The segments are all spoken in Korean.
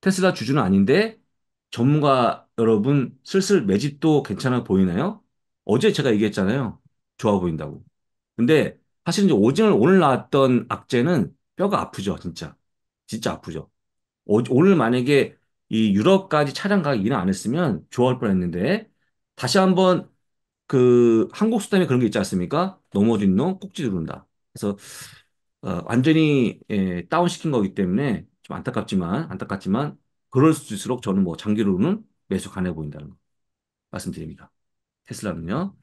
테슬라 주주는 아닌데 전문가 여러분 슬슬 매집도 괜찮아 보이나요? 어제 제가 얘기했잖아요. 좋아 보인다고. 근데 사실 이제 오징어 오늘 나왔던 악재는 뼈가 아프죠, 진짜. 진짜 아프죠. 어, 오늘 만약에 이 유럽까지 차량 가격 인하 안 했으면 좋아할 뻔했는데 다시 한번 그 한국 수단에 그런 게 있지 않습니까? 넘어진 놈 꼭지 누른다. 그래서 어, 완전히 예, 다운시킨 거기 때문에 좀 안타깝지만 안타깝지만 그럴 수있을수록 저는 뭐 장기로는 매수 가능해 보인다는 거 말씀드립니다. 테슬라는요.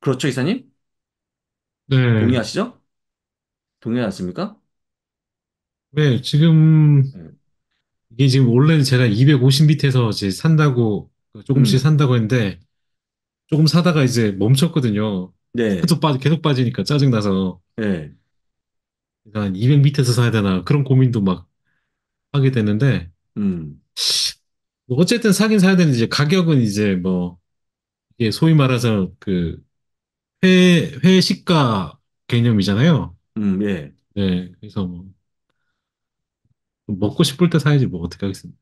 그렇죠, 이사님? 네. 동의하시죠? 동의하십니까? 네, 지금 네. 이게 지금 원래는 제가 250 밑에서 이제 산다고 조금씩 음. 산다고 했는데 조금 사다가 이제 멈췄거든요. 네. 계속 빠 계속 빠지니까 짜증 나서. 네. 그러니까 200m에서 사야 되나 그런 고민도 막 하게 되는데 음. 어쨌든 사긴 사야 되는데 이제 가격은 이제 뭐 이게 소위 말해서 그 회, 회 시가 개념이잖아요. 음, 예. 네, 그래서 뭐 먹고 싶을 때 사야지 뭐 어떻게 하겠습니까?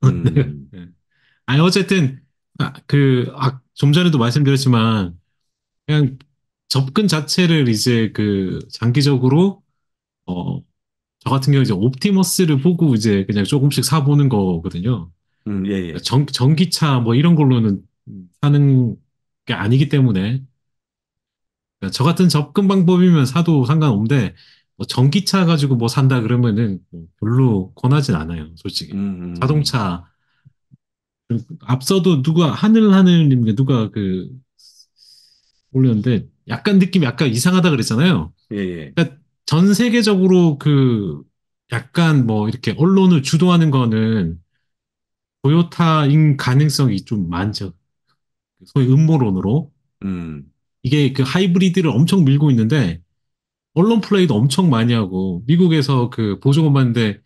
음. 네. 아니 어쨌든 아, 그, 아, 좀 전에도 말씀드렸지만 그냥 접근 자체를 이제 그 장기적으로 어, 저 같은 경우 이제 옵티머스를 보고 이제 그냥 조금씩 사보는 거거든요. 음, 예, 예. 전, 그러니까 전기차 뭐 이런 걸로는 사는 게 아니기 때문에 그러니까 저 같은 접근 방법이면 사도 상관없는데 뭐 전기차 가지고 뭐 산다 그러면은 뭐 별로 권하진 않아요, 솔직히. 음, 음, 음. 자동차 앞서도 누가 하늘하늘님 누가 그 올렸는데 약간 느낌이 약간 이상하다 그랬잖아요. 예, 예. 그러니까 전 세계적으로 그 약간 뭐 이렇게 언론을 주도하는 거는 도요타인 가능성이 좀 많죠. 소위 음모론으로. 음. 이게 그 하이브리드를 엄청 밀고 있는데 언론 플레이도 엄청 많이 하고 미국에서 그 보조금 받는데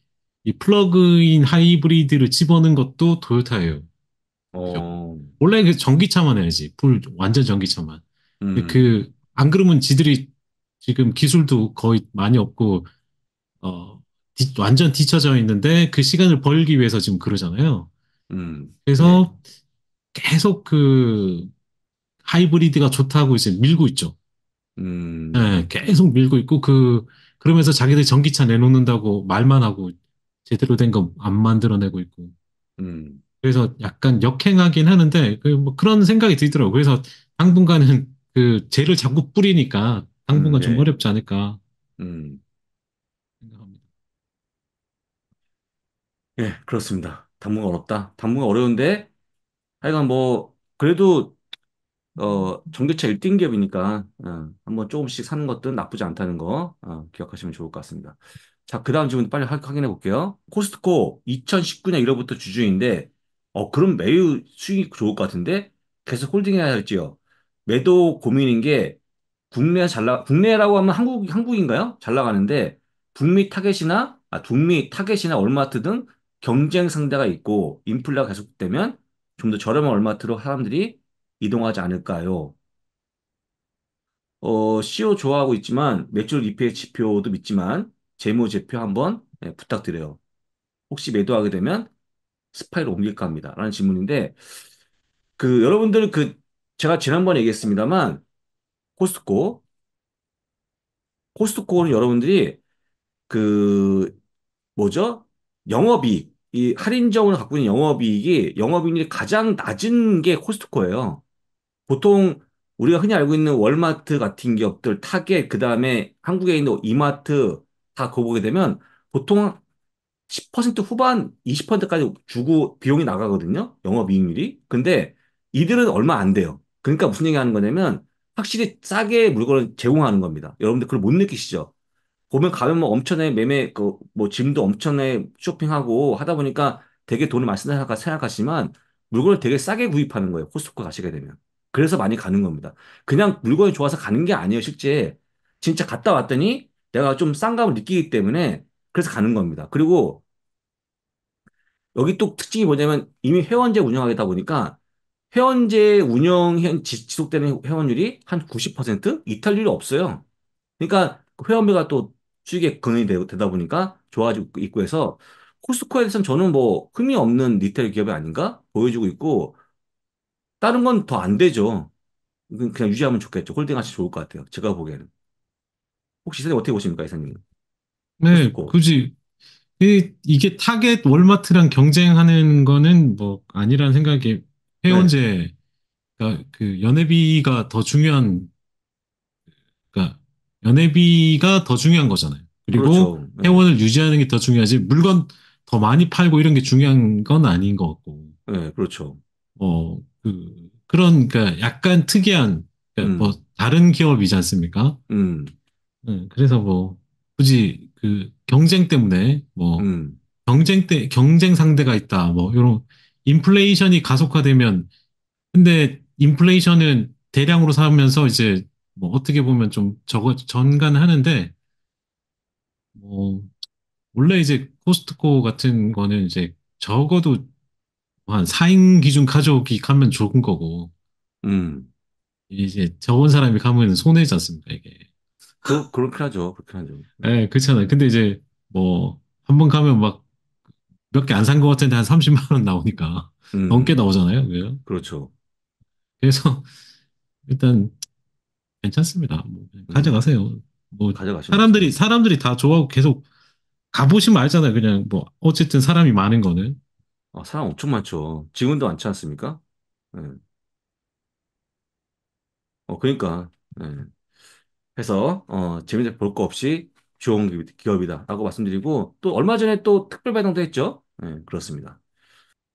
이 플러그인 하이브리드를 집어넣은 것도 도요타예요. 어. 원래 그 전기차만 해야지. 풀 완전 전기차만. 음. 그안 그러면 지들이 지금 기술도 거의 많이 없고 어 디, 완전 뒤쳐져 있는데 그 시간을 벌기 위해서 지금 그러잖아요. 음. 그래서 예. 계속 그 하이브리드가 좋다고 이제 밀고 있죠. 음. 네, 계속 밀고 있고 그 그러면서 자기들 전기차 내놓는다고 말만 하고 제대로 된 거 안 만들어내고 있고. 음. 그래서 약간 역행하긴 하는데 그 뭐 그런 생각이 들더라고요. 그래서 당분간은 그 죄를 자꾸 뿌리니까 당분간 좀 어렵지 않을까 음. 생각합니다. 예, 그렇습니다. 당분간 어렵다. 당분간 어려운데, 하여간 뭐, 그래도, 어, 전기차 1등 기업이니까, 어, 한번 조금씩 사는 것도 나쁘지 않다는 거, 어, 기억하시면 좋을 것 같습니다. 자, 그 다음 질문 빨리 확- 확인해 볼게요. 코스트코 2019년 1월부터 주주인데, 어, 그럼 매우 수익이 좋을 것 같은데, 계속 홀딩해야 할지요. 매도 고민인 게, 국내 잘 나, 국내라고 하면 한국, 한국인가요? 잘 나가는데, 북미 타겟이나, 아, 북미 타겟이나 얼마트등 경쟁 상대가 있고, 인플라가 계속되면 좀 더 저렴한 얼마트로 사람들이 이동하지 않을까요? 어, CO e 좋아하고 있지만, 매출 EPS 지표도 믿지만, 재무 제표 한번 네, 부탁드려요. 혹시 매도하게 되면 스파이로 옮길까 합니다. 라는 질문인데, 그, 여러분들 그, 제가 지난번에 얘기했습니다만, 코스트코. 코스트코는 여러분들이 그 뭐죠? 영업이익. 이할인점을 갖고 있는 영업이익이 영업이익률이 가장 낮은 게 코스트코예요. 보통 우리가 흔히 알고 있는 월마트 같은 기업들, 타겟, 그 다음에 한국에 있는 이마트 다 그거 보게 되면 보통 10% 후반 20%까지 주고 비용이 나가거든요. 영업이익률이. 근데 이들은 얼마 안 돼요. 그러니까 무슨 얘기 하는 거냐면 확실히 싸게 물건을 제공하는 겁니다. 여러분들 그걸 못 느끼시죠? 보면 가면 뭐 엄청나게 매매 그 뭐 짐도 엄청나게 쇼핑하고 하다 보니까 되게 돈을 많이 쓴다 생각하시지만 물건을 되게 싸게 구입하는 거예요. 코스트코 가시게 되면. 그래서 많이 가는 겁니다. 그냥 물건이 좋아서 가는 게 아니에요, 실제. 진짜 갔다 왔더니 내가 좀 싼감을 느끼기 때문에 그래서 가는 겁니다. 그리고 여기 또 특징이 뭐냐면 이미 회원제 운영하겠다 보니까 회원제 운영 지속되는 회원율이 한 90% 이탈률이 없어요. 그러니까 회원비가 또 수익에 근원이 되다 보니까 좋아지고 있고 해서 코스코에 대해서는 저는 뭐 흥미 없는 리테일 기업이 아닌가 보여주고 있고 다른 건 더 안 되죠. 그, 그냥 유지하면 좋겠죠. 홀딩하시 좋을 것 같아요. 제가 보기에는. 혹시 이사님 어떻게 보십니까, 이사님? 네, 굳 이, 이게 타겟 월마트랑 경쟁하는 거는 뭐 아니라는 생각이 회원제 네. 그러니까 그 연회비가 더 중요한 그러니까 연회비가 더 중요한 거잖아요. 그리고 그렇죠. 네. 회원을 유지하는 게 더 중요하지 물건 더 많이 팔고 이런 게 중요한 건 아닌 것 같고. 네, 그렇죠. 어, 그, 그런, 그니까 약간 특이한, 그러니까 음. 뭐, 다른 기업이지 않습니까? 음. 네, 그래서 뭐, 굳이 그 경쟁 때문에, 뭐, 음. 경쟁 때, 경쟁 상대가 있다, 뭐, 이런, 인플레이션이 가속화되면 근데 인플레이션은 대량으로 사면서 이제 뭐 어떻게 보면 좀 저거 전간하는데 뭐 원래 이제 코스트코 같은 거는 이제 적어도 한 4인 기준 가족이 가면 좋은 거고 음. 이제 적은 사람이 가면 손해지 않습니까 이게 그, 그렇긴 하죠 그렇긴 하죠 네, 그렇잖아요 근데 이제 뭐 한 번 가면 막 몇개안산것 같은데 한 30만 원 나오니까 음. 넘게 나오잖아요. 그죠? 그렇죠. 그래서 일단 괜찮습니다. 뭐 가져가세요. 뭐 가져가시면 사람들이 사람들이 다 좋아하고 계속 가보시면 알잖아요. 그냥 뭐 어쨌든 사람이 많은 거는 아, 사람 엄청 많죠. 지금도 많지 않습니까? 네. 어, 그러니까 네. 해서 어, 재미있게 볼거 없이 좋은 기업이다라고 말씀드리고 또 얼마 전에 또 특별 배당도 했죠. 네, 그렇습니다.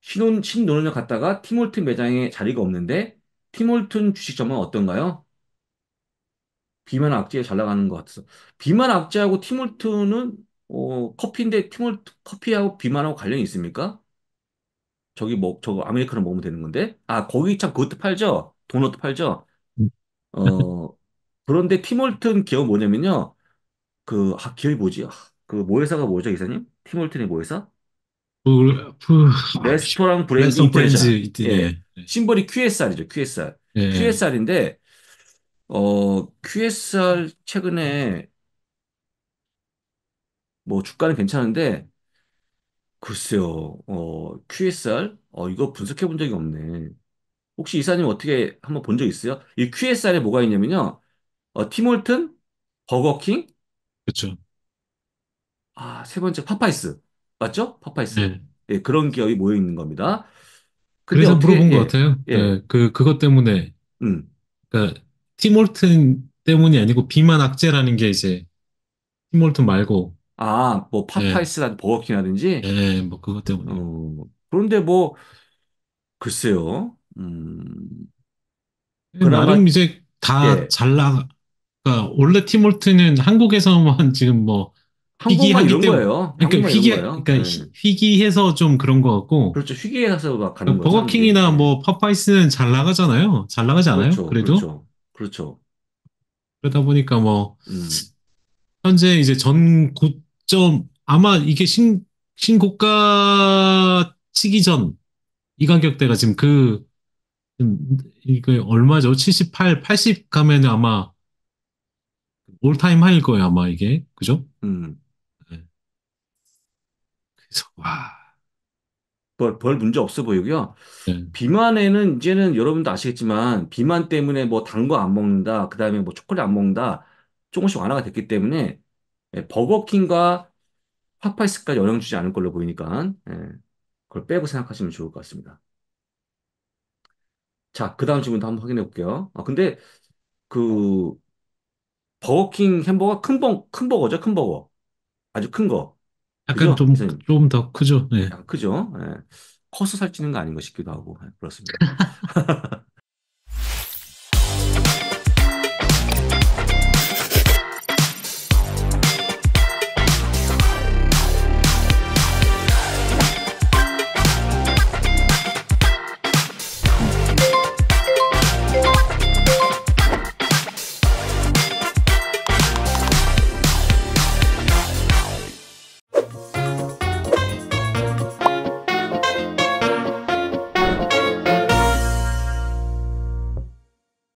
신혼, 신논현을 갔다가 티몰튼 매장에 자리가 없는데 티몰튼 주식점은 어떤가요? 비만 악재에 잘 나가는 것 같아서. 비만 악재하고 티몰튼은 어, 커피인데 티몰 커피하고 비만하고 관련이 있습니까? 저기 뭐 저거 아메리카노 먹으면 되는 건데. 아, 거기 참 그것도 팔죠. 도넛도 팔죠. 어, 그런데 티몰튼 기업 뭐냐면요. 그, 아, 기업이 뭐지? 아, 그, 모 회사가 뭐죠, 이사님티몰튼의모 회사? 레스토랑 브랜드 레 인텔이잖아. 브랜즈 이때 예. 심볼이 QSR이죠, QSR. 네. QSR인데, 예. 어, QSR 최근에 뭐 주가는 괜찮은데, 글쎄요, 어, QSR? 어, 이거 분석해 본 적이 없네. 혹시 이사님 어떻게 한번 본 적 있어요? 이 QSR에 뭐가 있냐면요. 어, 티몰튼, 버거킹, 그렇죠. 아, 세 번째 파파이스. 맞죠? 파파이스. 네. 예, 그런 기업이 모여 있는 겁니다. 근데 그래서 물어본 것 예, 같아요. 예, 네, 그, 그것 때문에, 음, 그니까 팀홀튼 때문이 아니고 비만 악재라는 게 이제, 팀홀튼 말고, 아, 뭐 예, 네. 파파이스라든지 버거킹이라든지, 예, 뭐 그것 때문에. 어, 그런데 뭐, 글쎄요, 음, 네, 그나마, 이제 다 예, 잘 나가, 그러니까 원래 팀홀튼은 한국에서만 지금 뭐, 희귀한기때문 거예요. 그러니까 희귀 그러니까 네. 희귀해서 좀 그런 것 같고 그렇죠 희귀해서 막 가는 거 그러니까 버거킹이나 뭐 파파이스는 잘 나가잖아요. 잘 나가지 않아요? 그렇죠, 그래도 그렇죠. 그렇죠. 그러다 보니까 뭐 음. 현재 이제 전 고점 아마 이게 신 신고가 치기 전이 가격대가 지금 그 이거 얼마죠? 78, 80 가면 아마 올타임 하일 거예요 아마 이게 그죠? 음. 그래와 별, 음. 별 문제 없어 보이고요. 네. 비만에는 이제는 여러분도 아시겠지만 비만 때문에 뭐 단 거 안 먹는다, 그다음에 뭐 초콜릿 안 먹는다 조금씩 완화가 됐기 때문에 예, 버거킹과 파파이스까지 영향 주지 않을 걸로 보이니까 예, 그걸 빼고 생각하시면 좋을 것 같습니다. 자, 그 다음 질문도 한번 확인해 볼게요. 아, 근데 그 버거킹 햄버거 큰 버, 큰 버거죠, 큰 버거. 아주 큰 거. 약간 그죠? 좀, 선생님? 좀더 크죠? 네. 아, 크죠? 예. 커서 살찌는 거 아닌가 싶기도 하고, 예, 그렇습니다.